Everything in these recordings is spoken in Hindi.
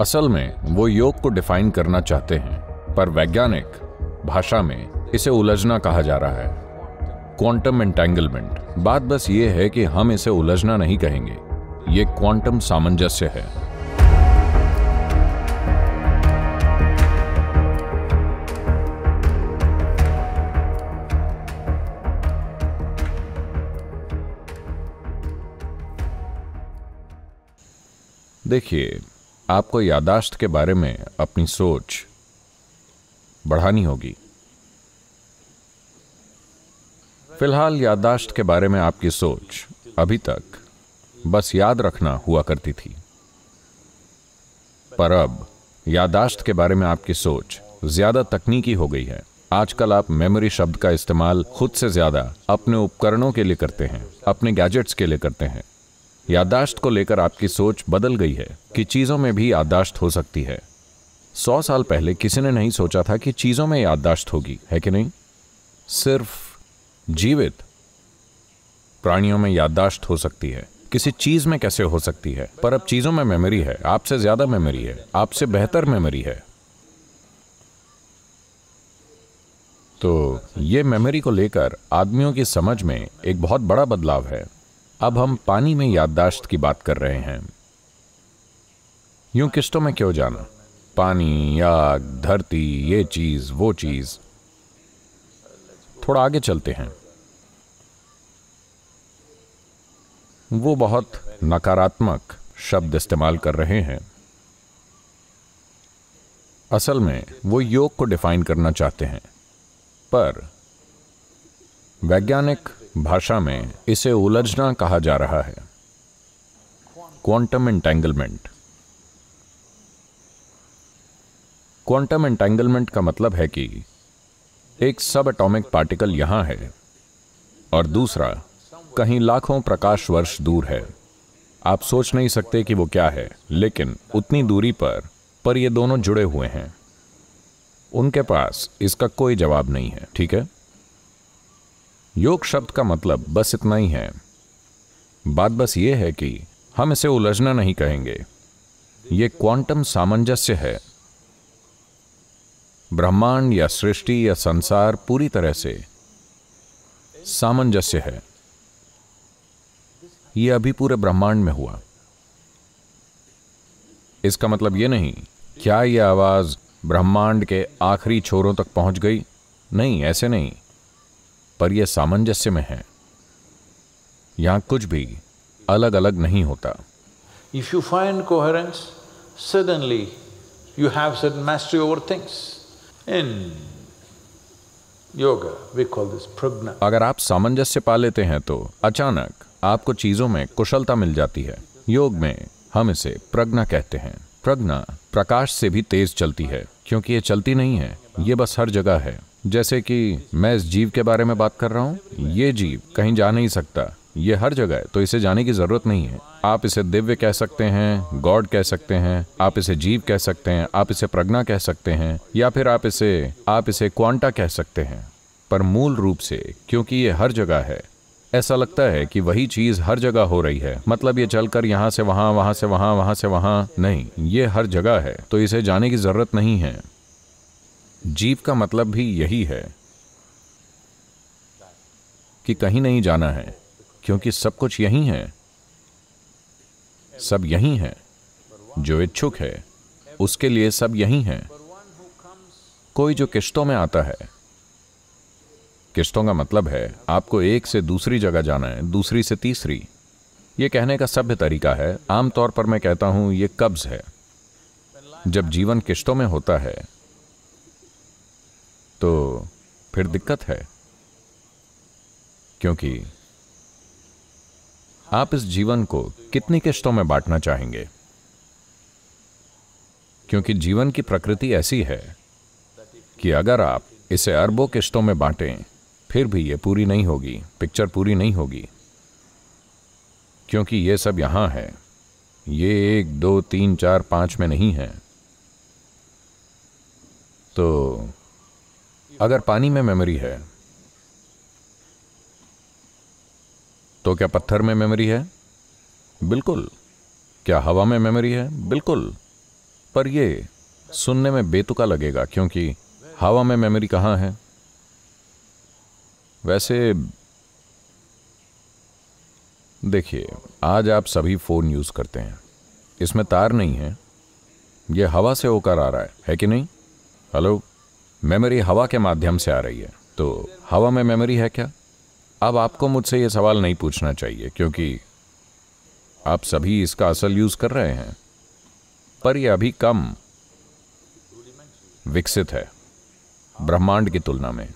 असल में वो योग को डिफाइन करना चाहते हैं पर वैज्ञानिक भाषा में इसे उलझना कहा जा रहा है क्वांटम एंटेंगलमेंट बात बस ये है कि हम इसे उलझना नहीं कहेंगे ये क्वांटम सामंजस्य है देखिए आपको यादाश्त के बारे में अपनी सोच बढ़ानी होगी फिलहाल यादाश्त के बारे में आपकी सोच अभी तक बस याद रखना हुआ करती थी पर अब यादाश्त के बारे में आपकी सोच ज्यादा तकनीकी हो गई है आजकल आप मेमोरी शब्द का इस्तेमाल खुद से ज्यादा अपने उपकरणों के लिए करते हैं अपने गैजेट्स के लिए करते हैं यादाश्त को लेकर आपकी सोच बदल गई है कि चीज़ों में भी यादाश्त हो सकती है सौ साल पहले किसी ने नहीं सोचा था कि चीज़ों में याददाश्त होगी है कि नहीं सिर्फ जीवित प्राणियों में यादाश्त हो सकती है किसी चीज़ में कैसे हो सकती है पर अब चीज़ों में मेमोरी है आपसे ज़्यादा मेमोरी है आपसे बेहतर मेमोरी है तो ये मेमोरी को लेकर आदमियों की समझ में एक बहुत बड़ा बदलाव है अब हम पानी में याददाश्त की बात कर रहे हैं यूं किस्तों में क्यों जाना पानी याद धरती ये चीज वो चीज थोड़ा आगे चलते हैं वो बहुत नकारात्मक शब्द इस्तेमाल कर रहे हैं असल में वो योग को डिफाइन करना चाहते हैं पर वैज्ञानिक भाषा में इसे उलझना कहा जा रहा है क्वांटम एंटेंगलमेंट क्वांटम एंटेंगलमेंट का मतलब है कि एक सब एटॉमिक पार्टिकल यहां है और दूसरा कहीं लाखों प्रकाश वर्ष दूर है आप सोच नहीं सकते कि वो क्या है लेकिन उतनी दूरी पर पर ये दोनों जुड़े हुए हैं उनके पास इसका कोई जवाब नहीं है ठीक है योग शब्द का मतलब बस इतना ही है बात बस ये है कि हम इसे उलझना नहीं कहेंगे ये क्वांटम सामंजस्य है ब्रह्मांड या सृष्टि या संसार पूरी तरह से सामंजस्य है यह अभी पूरे ब्रह्मांड में हुआ इसका मतलब यह नहीं क्या यह आवाज ब्रह्मांड के आखिरी छोरों तक पहुंच गई नहीं ऐसे नहीं पर यह सामंजस्य में है यहां कुछ भी अलग अलग नहीं होता if you find coherence suddenly you have sudden mastery over things in yoga we call this prajna अगर आप सामंजस्य पा लेते हैं तो अचानक आपको चीजों में कुशलता मिल जाती है योग में हम इसे प्रज्ञा कहते हैं प्रज्ञा प्रकाश से भी तेज चलती है क्योंकि ये चलती नहीं है ये बस हर जगह है जैसे कि मैं इस जीव के बारे में बात कर रहा हूँ ये जीव कहीं जा नहीं सकता ये हर जगह है तो इसे जाने की जरूरत नहीं है आप इसे दिव्य कह सकते हैं गॉड कह सकते हैं आप इसे जीव कह सकते हैं आप इसे प्रज्ञा कह सकते हैं या फिर आप इसे आप इसे क्वांटा कह सकते हैं पर मूल रूप से क्योंकि ये हर जगह है ऐसा लगता है कि वही चीज हर जगह हो रही है मतलब ये चलकर यहाँ से वहां वहां से वहां वहां से वहां नहीं ये हर जगह है तो इसे जाने की जरूरत नहीं है जीव का मतलब भी यही है कि कहीं नहीं जाना है क्योंकि सब कुछ यही है सब यही है जो इच्छुक है उसके लिए सब यही है कोई जो किश्तों में आता है किश्तों का मतलब है आपको एक से दूसरी जगह जाना है दूसरी से तीसरी यह कहने का सभ्य तरीका है आमतौर पर मैं कहता हूं यह कब्ज है जब जीवन किश्तों में होता है तो फिर दिक्कत है क्योंकि आप इस जीवन को कितनी किश्तों में बांटना चाहेंगे क्योंकि जीवन की प्रकृति ऐसी है कि अगर आप इसे अरबों किश्तों में बांटें फिर भी यह पूरी नहीं होगी पिक्चर पूरी नहीं होगी क्योंकि यह सब यहां है ये एक दो तीन चार पांच में नहीं है तो अगर पानी में मेमोरी है तो क्या पत्थर में मेमोरी है बिल्कुल क्या हवा में मेमोरी है बिल्कुल पर यह सुनने में बेतुका लगेगा क्योंकि हवा में मेमोरी कहाँ है वैसे देखिए आज आप सभी फ़ोन यूज़ करते हैं इसमें तार नहीं है ये हवा से होकर आ रहा है है कि नहीं हेलो मेमोरी हवा के माध्यम से आ रही है तो हवा में मेमोरी है क्या अब आपको मुझसे ये सवाल नहीं पूछना चाहिए क्योंकि आप सभी इसका असल यूज कर रहे हैं पर यह अभी कम विकसित है ब्रह्मांड की तुलना में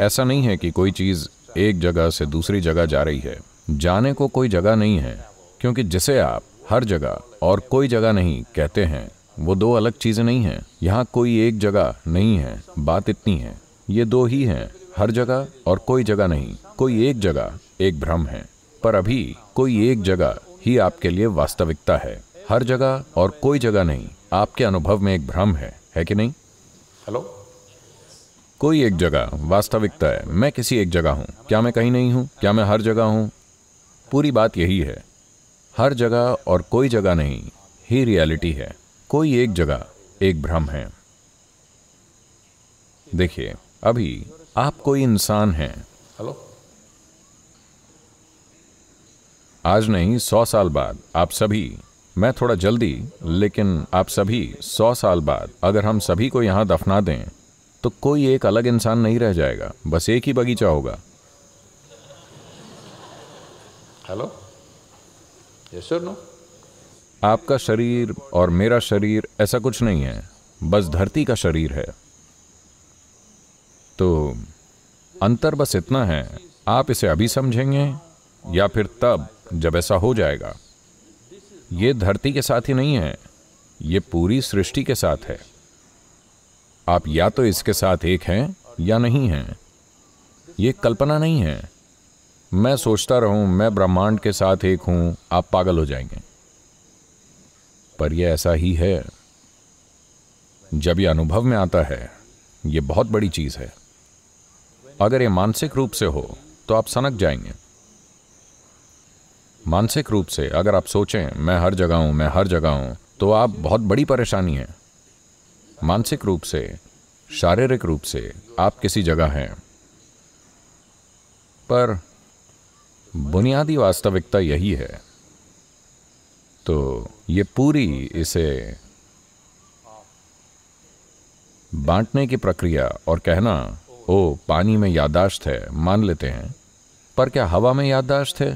ऐसा नहीं है कि कोई चीज एक जगह से दूसरी जगह जा रही है जाने को कोई जगह नहीं है क्योंकि जिसे आप हर जगह और कोई जगह नहीं कहते हैं वो दो अलग चीज़ें नहीं हैं यहाँ कोई एक जगह नहीं है बात इतनी है ये दो ही हैं हर जगह और कोई जगह नहीं कोई एक जगह एक भ्रम है पर अभी कोई एक जगह ही आपके लिए वास्तविकता है हर जगह और कोई जगह नहीं आपके अनुभव में एक भ्रम है है कि नहीं हेलो कोई एक जगह वास्तविकता है मैं किसी एक जगह हूँ क्या मैं कहीं नहीं हूँ क्या मैं हर जगह हूँ पूरी बात यही है हर जगह और कोई जगह नहीं ही रियलिटी है कोई एक जगह एक भ्रम है देखिए अभी आप कोई इंसान हैं हेलो आज नहीं सौ साल बाद आप सभी मैं थोड़ा जल्दी लेकिन आप सभी सौ साल बाद अगर हम सभी को यहां दफना दें तो कोई एक अलग इंसान नहीं रह जाएगा बस एक ही बगीचा होगा हेलो यस नो आपका शरीर और मेरा शरीर ऐसा कुछ नहीं है बस धरती का शरीर है तो अंतर बस इतना है आप इसे अभी समझेंगे या फिर तब जब ऐसा हो जाएगा ये धरती के साथ ही नहीं है ये पूरी सृष्टि के साथ है आप या तो इसके साथ एक हैं या नहीं हैं ये कल्पना नहीं है मैं सोचता रहूं मैं ब्रह्मांड के साथ एक हूं आप पागल हो जाएंगे पर यह ऐसा ही है जब यह अनुभव में आता है यह बहुत बड़ी चीज है अगर यह मानसिक रूप से हो तो आप सनक जाएंगे मानसिक रूप से अगर आप सोचें मैं हर जगह हूं मैं हर जगह हूं तो आप बहुत बड़ी परेशानी है मानसिक रूप से शारीरिक रूप से आप किसी जगह हैं पर बुनियादी वास्तविकता यही है तो ये पूरी इसे बांटने की प्रक्रिया और कहना ओ पानी में यादाश्त है मान लेते हैं पर क्या हवा में यादाश्त है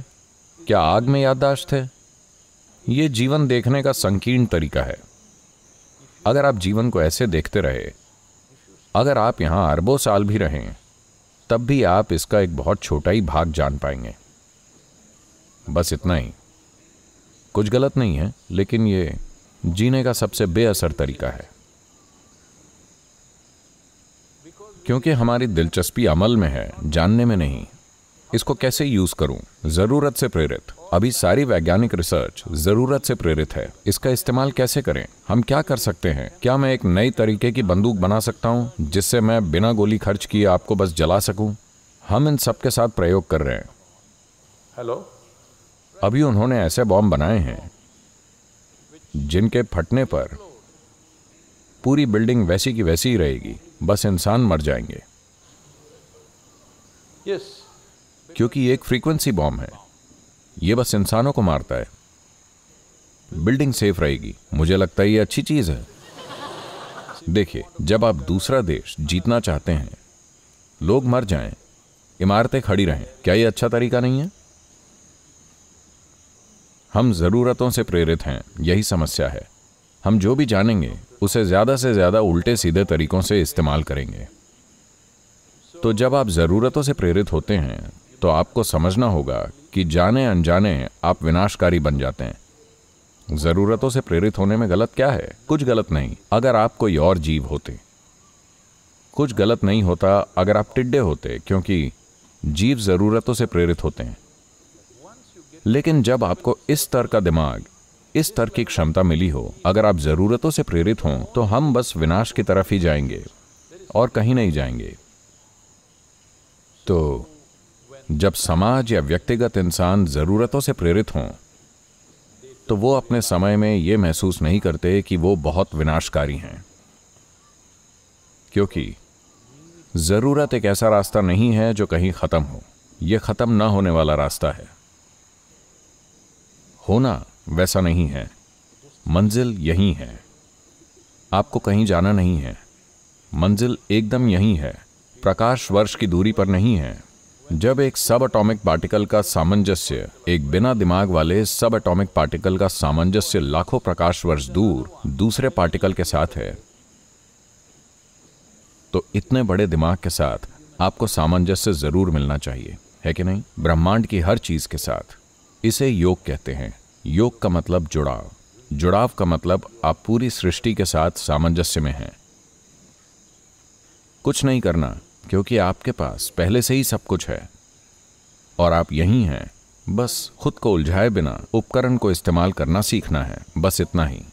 क्या आग में यादाश्त है ये जीवन देखने का संकीर्ण तरीका है अगर आप जीवन को ऐसे देखते रहे अगर आप यहाँ अरबों साल भी रहें तब भी आप इसका एक बहुत छोटा ही भाग जान पाएंगे बस इतना ही कुछ गलत नहीं है लेकिन ये जीने का सबसे बेअसर तरीका है क्योंकि हमारी दिलचस्पी अमल में है जानने में नहीं इसको कैसे यूज करूं जरूरत से प्रेरित अभी सारी वैज्ञानिक रिसर्च जरूरत से प्रेरित है इसका इस्तेमाल कैसे करें हम क्या कर सकते हैं क्या मैं एक नई तरीके की बंदूक बना सकता हूं जिससे मैं बिना गोली खर्च किए आपको बस जला सकूं हम इन सबके साथ प्रयोग कर रहे हैं हेलो अभी उन्होंने ऐसे बॉम्ब बनाए हैं जिनके फटने पर पूरी बिल्डिंग वैसी की वैसी ही रहेगी बस इंसान मर जाएंगे yes. क्योंकि एक फ्रीक्वेंसी बॉम्ब है यह बस इंसानों को मारता है बिल्डिंग सेफ रहेगी मुझे लगता है ये अच्छी चीज है देखिए जब आप दूसरा देश जीतना चाहते हैं लोग मर जाएं, इमारतें खड़ी रहें क्या यह अच्छा तरीका नहीं है हम ज़रूरतों से प्रेरित हैं यही समस्या है हम जो भी जानेंगे उसे ज़्यादा से ज़्यादा उल्टे सीधे तरीकों से इस्तेमाल करेंगे तो जब आप ज़रूरतों से प्रेरित होते हैं तो आपको समझना होगा कि जाने अनजाने आप विनाशकारी बन जाते हैं ज़रूरतों से प्रेरित होने में गलत क्या है कुछ गलत नहीं अगर आप कोई और जीव होते कुछ गलत नहीं होता अगर आप टिड्डे होते क्योंकि जीव ज़रूरतों से प्रेरित होते हैं लेकिन जब आपको इस स्तर का दिमाग इस स्तर की क्षमता मिली हो अगर आप जरूरतों से प्रेरित हों तो हम बस विनाश की तरफ ही जाएंगे और कहीं नहीं जाएंगे तो जब समाज या व्यक्तिगत इंसान जरूरतों से प्रेरित हों तो वो अपने समय में यह महसूस नहीं करते कि वो बहुत विनाशकारी हैं क्योंकि जरूरत एक ऐसा रास्ता नहीं है जो कहीं खत्म हो यह खत्म ना होने वाला रास्ता है होना वैसा नहीं है मंजिल यहीं है आपको कहीं जाना नहीं है मंजिल एकदम यहीं है प्रकाश वर्ष की दूरी पर नहीं है जब एक सब एटॉमिक पार्टिकल का सामंजस्य एक बिना दिमाग वाले सब एटॉमिक पार्टिकल का सामंजस्य लाखों प्रकाश वर्ष दूर दूसरे पार्टिकल के साथ है तो इतने बड़े दिमाग के साथ आपको सामंजस्य जरूर मिलना चाहिए है कि नहीं ब्रह्मांड की हर चीज के साथ इसे योग कहते हैं योग का मतलब जुड़ाव जुड़ाव का मतलब आप पूरी सृष्टि के साथ सामंजस्य में हैं कुछ नहीं करना क्योंकि आपके पास पहले से ही सब कुछ है और आप यहीं हैं बस खुद को उलझाए बिना उपकरण को इस्तेमाल करना सीखना है बस इतना ही